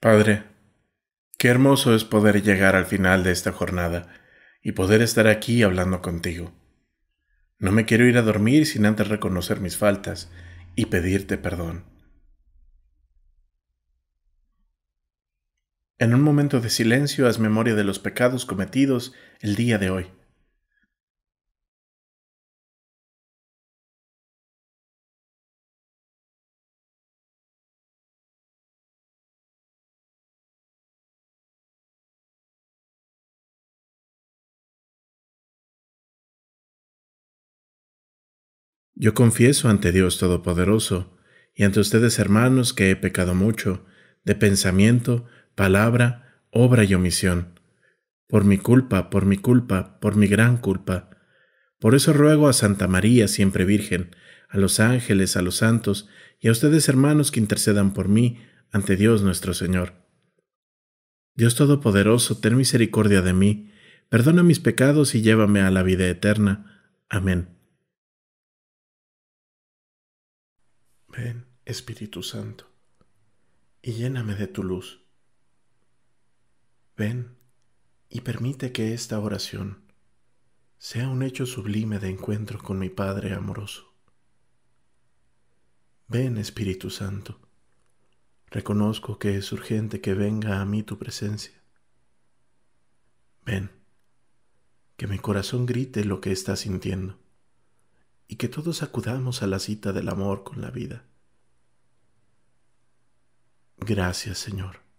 Padre, qué hermoso es poder llegar al final de esta jornada y poder estar aquí hablando contigo. No me quiero ir a dormir sin antes reconocer mis faltas y pedirte perdón. En un momento de silencio haz memoria de los pecados cometidos el día de hoy. Yo confieso ante Dios Todopoderoso y ante ustedes hermanos que he pecado mucho, de pensamiento, palabra, obra y omisión. Por mi culpa, por mi culpa, por mi gran culpa. Por eso ruego a Santa María, siempre Virgen, a los ángeles, a los santos, y a ustedes hermanos que intercedan por mí ante Dios nuestro Señor. Dios Todopoderoso, ten misericordia de mí, perdona mis pecados y llévame a la vida eterna. Amén. Ven, Espíritu Santo, y lléname de tu luz Ven y permite que esta oración sea un hecho sublime de encuentro con mi Padre amoroso. Ven Espíritu Santo, reconozco que es urgente que venga a mí tu presencia. Ven, que mi corazón grite lo que está sintiendo y que todos acudamos a la cita del amor con la vida. Gracias Señor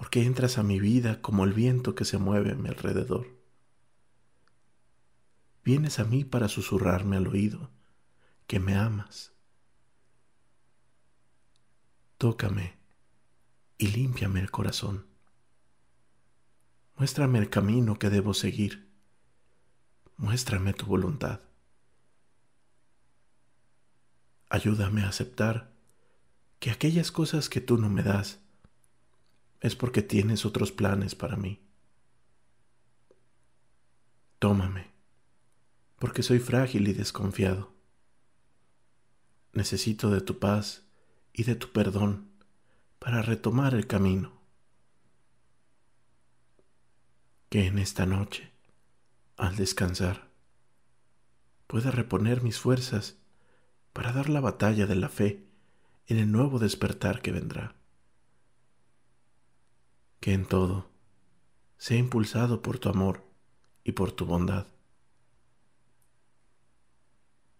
porque entras a mi vida como el viento que se mueve a mi alrededor. Vienes a mí para susurrarme al oído que me amas. Tócame y límpiame el corazón. Muéstrame el camino que debo seguir. Muéstrame tu voluntad. Ayúdame a aceptar que aquellas cosas que tú no me das es porque tienes otros planes para mí. Tómame, porque soy frágil y desconfiado. Necesito de tu paz y de tu perdón para retomar el camino. Que en esta noche, al descansar, pueda reponer mis fuerzas para dar la batalla de la fe en el nuevo despertar que vendrá que en todo sea impulsado por tu amor y por tu bondad.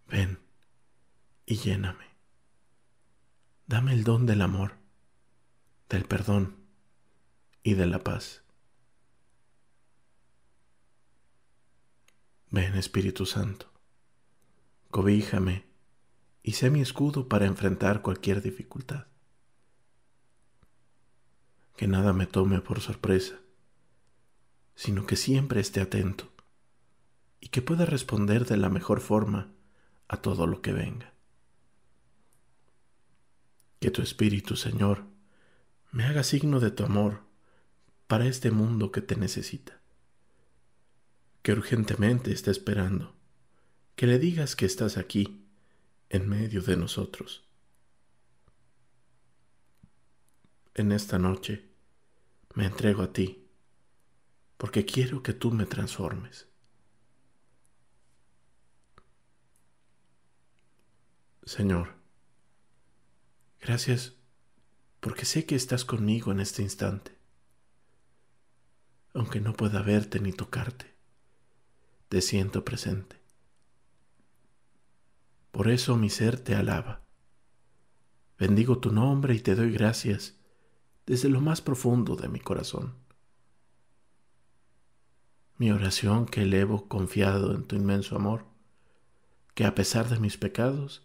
Ven y lléname. Dame el don del amor, del perdón y de la paz. Ven Espíritu Santo, cobíjame y sé mi escudo para enfrentar cualquier dificultad que nada me tome por sorpresa, sino que siempre esté atento y que pueda responder de la mejor forma a todo lo que venga. Que tu Espíritu, Señor, me haga signo de tu amor para este mundo que te necesita, que urgentemente está esperando, que le digas que estás aquí, en medio de nosotros. En esta noche, me entrego a ti, porque quiero que tú me transformes. Señor, gracias porque sé que estás conmigo en este instante, aunque no pueda verte ni tocarte, te siento presente. Por eso mi ser te alaba. Bendigo tu nombre y te doy gracias desde lo más profundo de mi corazón. Mi oración que elevo confiado en tu inmenso amor, que a pesar de mis pecados,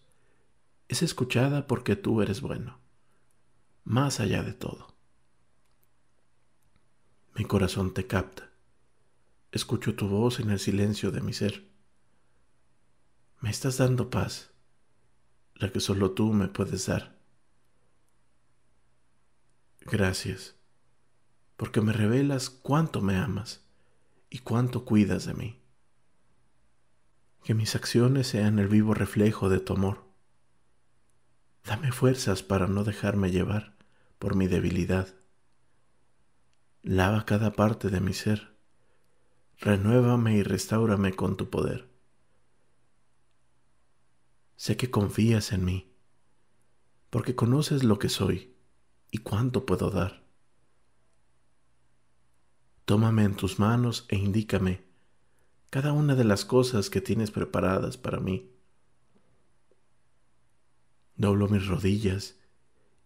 es escuchada porque tú eres bueno, más allá de todo. Mi corazón te capta, escucho tu voz en el silencio de mi ser. Me estás dando paz, la que solo tú me puedes dar. Gracias, porque me revelas cuánto me amas y cuánto cuidas de mí. Que mis acciones sean el vivo reflejo de tu amor. Dame fuerzas para no dejarme llevar por mi debilidad. Lava cada parte de mi ser. Renuévame y restáurame con tu poder. Sé que confías en mí, porque conoces lo que soy y cuánto puedo dar. Tómame en tus manos e indícame cada una de las cosas que tienes preparadas para mí. Doblo mis rodillas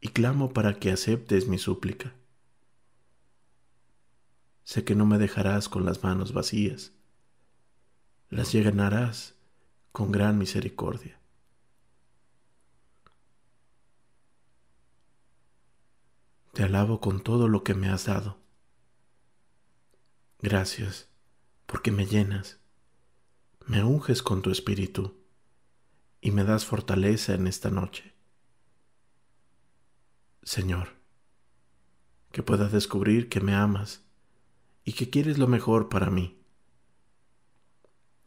y clamo para que aceptes mi súplica. Sé que no me dejarás con las manos vacías, las llenarás con gran misericordia. Te alabo con todo lo que me has dado. Gracias, porque me llenas, me unges con tu espíritu y me das fortaleza en esta noche. Señor, que puedas descubrir que me amas y que quieres lo mejor para mí,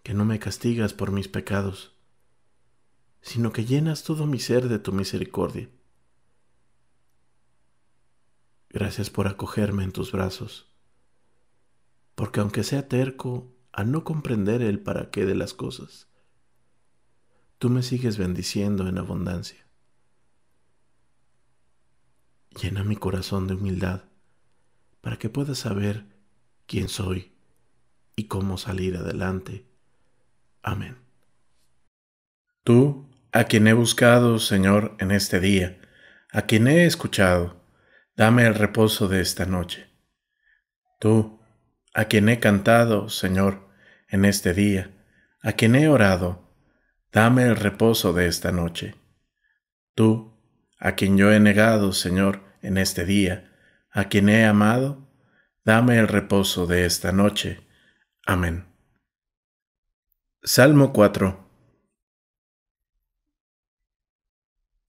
que no me castigas por mis pecados, sino que llenas todo mi ser de tu misericordia Gracias por acogerme en tus brazos. Porque aunque sea terco a no comprender el para qué de las cosas, tú me sigues bendiciendo en abundancia. Llena mi corazón de humildad para que pueda saber quién soy y cómo salir adelante. Amén. Tú, a quien he buscado, Señor, en este día, a quien he escuchado, dame el reposo de esta noche. Tú, a quien he cantado, Señor, en este día, a quien he orado, dame el reposo de esta noche. Tú, a quien yo he negado, Señor, en este día, a quien he amado, dame el reposo de esta noche. Amén. Salmo 4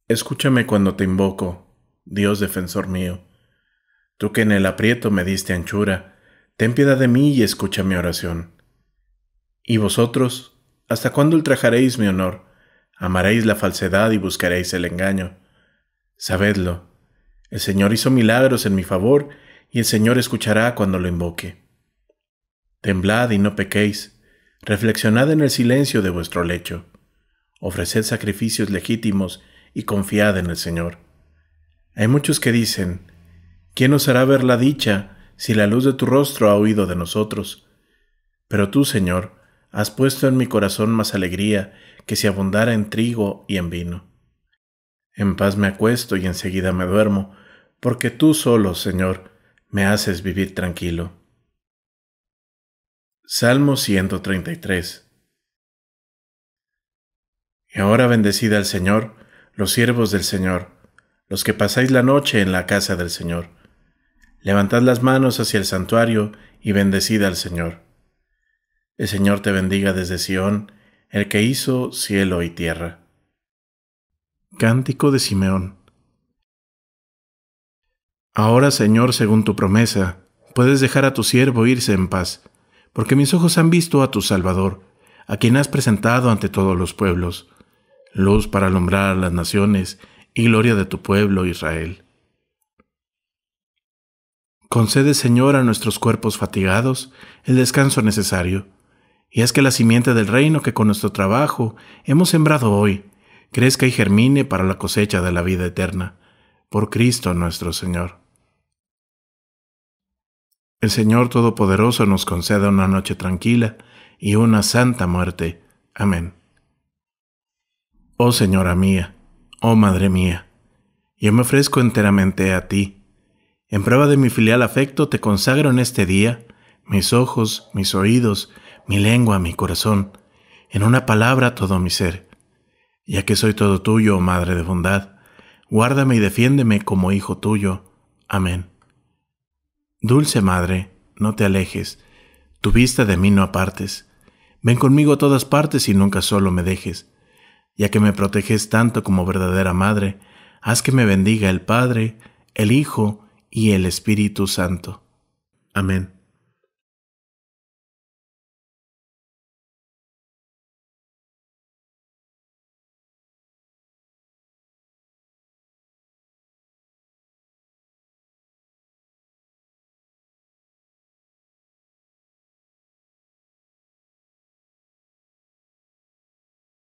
Escúchame cuando te invoco Dios defensor mío. Tú que en el aprieto me diste anchura, ten piedad de mí y escucha mi oración. ¿Y vosotros? ¿Hasta cuándo ultrajaréis mi honor? Amaréis la falsedad y buscaréis el engaño. Sabedlo, el Señor hizo milagros en mi favor y el Señor escuchará cuando lo invoque. Temblad y no pequéis, reflexionad en el silencio de vuestro lecho, ofreced sacrificios legítimos y confiad en el Señor. Hay muchos que dicen, ¿quién os hará ver la dicha si la luz de tu rostro ha huido de nosotros? Pero tú, Señor, has puesto en mi corazón más alegría que si abundara en trigo y en vino. En paz me acuesto y enseguida me duermo, porque tú solo, Señor, me haces vivir tranquilo. Salmo 133 Y ahora bendecida al Señor, los siervos del Señor, los que pasáis la noche en la casa del Señor. Levantad las manos hacia el santuario y bendecid al Señor. El Señor te bendiga desde Sión, el que hizo cielo y tierra. Cántico de Simeón. Ahora, Señor, según tu promesa, puedes dejar a tu siervo irse en paz, porque mis ojos han visto a tu Salvador, a quien has presentado ante todos los pueblos, luz para alumbrar a las naciones y gloria de tu pueblo Israel. Concede, Señor, a nuestros cuerpos fatigados el descanso necesario, y haz que la simiente del reino que con nuestro trabajo hemos sembrado hoy crezca y germine para la cosecha de la vida eterna, por Cristo nuestro Señor. El Señor Todopoderoso nos conceda una noche tranquila y una santa muerte. Amén. Oh Señora mía, Oh Madre mía, yo me ofrezco enteramente a ti. En prueba de mi filial afecto te consagro en este día mis ojos, mis oídos, mi lengua, mi corazón, en una palabra todo mi ser. Ya que soy todo tuyo, oh Madre de bondad, guárdame y defiéndeme como hijo tuyo. Amén. Dulce Madre, no te alejes, tu vista de mí no apartes. Ven conmigo a todas partes y nunca solo me dejes ya que me proteges tanto como verdadera madre, haz que me bendiga el Padre, el Hijo y el Espíritu Santo. Amén.